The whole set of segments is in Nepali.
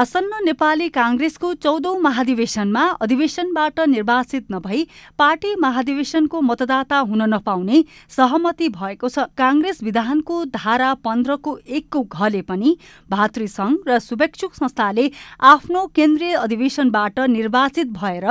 आसन्न नेपाली काङ्ग्रेसको चौधौं महाधिवेशनमा अधिवेशनबाट निर्वाचित नभई पार्टी महाधिवेशनको मतदाता हुन नपाउने सहमति भएको छ काङ्ग्रेस विधानको धारा पन्ध्रको एकको घले पनि संघ र शुभेच्छुक संस्थाले आफ्नो केन्द्रीय अधिवेशनबाट निर्वाचित भएर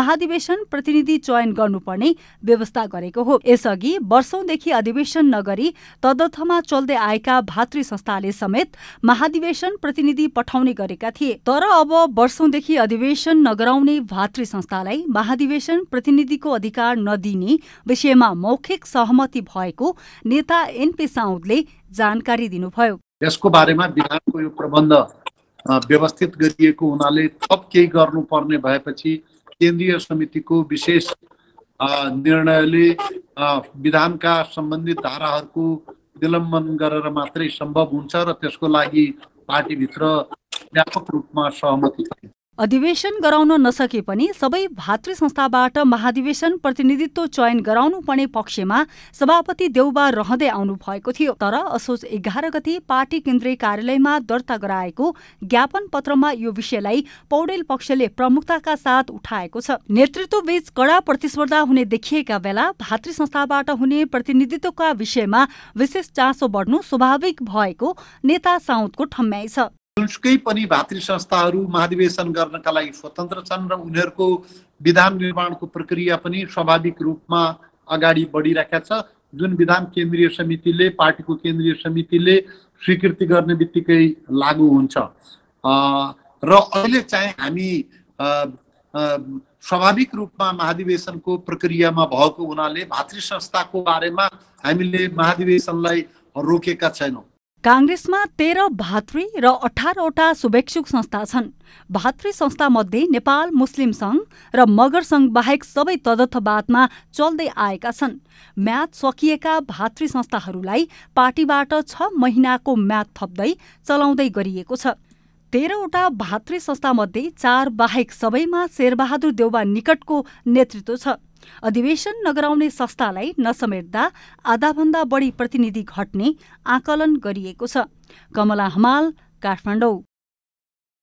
महाधिवेशन प्रतिनिधि चयन गर्नुपर्ने व्यवस्था गरेको हो यसअघि वर्षौंदेखि अधिवेशन नगरी तदर्थमा चल्दै आएका भातृ संस्थाले समेत महाधिवेशन प्रतिनिधि पठाउने गरेको गरेका थिए तर अब वर्षौंदेखि अधिवेशन नगराउने भातृ संस्थालाई महाधिवेशन प्रतिनिधिको अधिकार नदिने विषयमा मौखिक सहमति भएको नेता एनपी साउदले जानकारी दिनुभयो यसको बारेमा विधानको यो प्रबन्ध व्यवस्थित गरिएको हुनाले थप केही गर्नुपर्ने भएपछि केन्द्रीय समितिको विशेष निर्णयले विधानका सम्बन्धित धाराहरूको निलम्बन गरेर मात्रै सम्भव हुन्छ र त्यसको लागि पार्टीभित्र व्यापक रूपमा सहमति अधिवेशन गराउन नसके पनि सबै भातृ संस्थाबाट महाधिवेशन प्रतिनिधित्व चयन गराउनुपर्ने पक्षमा सभापति देउबा रहँदै आउनु भएको थियो तर असोज एघार गति पार्टी केन्द्रीय कार्यालयमा दर्ता गराएको ज्ञापन पत्रमा यो विषयलाई पौडेल पक्षले प्रमुखताका साथ उठाएको छ नेतृत्वबीच कडा प्रतिस्पर्धा हुने देखिएका बेला भातृ संस्थाबाट हुने प्रतिनिधित्वका विषयमा विशेष चासो बढ्नु स्वाभाविक भएको नेता साउदको ठम्म्याइ छ जुनसुकै पनि भातृ संस्थाहरू महाधिवेशन गर्नका लागि स्वतन्त्र छन् र उनीहरूको विधान निर्माणको प्रक्रिया पनि स्वाभाविक रूपमा अगाडि बढिरहेका छ जुन विधान केन्द्रीय समितिले पार्टीको केन्द्रीय समितिले स्वीकृति गर्ने बित्तिकै लागु हुन्छ र अहिले चाहिँ हामी स्वाभाविक रूपमा महाधिवेशनको प्रक्रियामा भएको हुनाले भातृ संस्थाको बारेमा हामीले महाधिवेशनलाई रोकेका छैनौँ काङ्ग्रेसमा तेह्र भातृ र अठारवटा शुभेच्छुक संस्था छन् भातृ संस्थामध्ये नेपाल मुस्लिम सङ्घ र मगर सङ्घ बाहेक सबै तदर्थवादमा चल्दै आएका छन् म्याद सकिएका भातृ संस्थाहरूलाई पार्टीबाट छ महिनाको म्याद थप्दै चलाउँदै गरिएको छ तेह्रवटा भातृ संस्थामध्ये चार बाहेक सबैमा शेरबहादुर देउबा निकटको नेतृत्व छ अधिवेशन नगराउने संस्थालाई नसमेट्दा आधाभन्दा बढी प्रतिनिधि घट्ने आकलन गरिएको छ कमला हमाल काठमाडौँ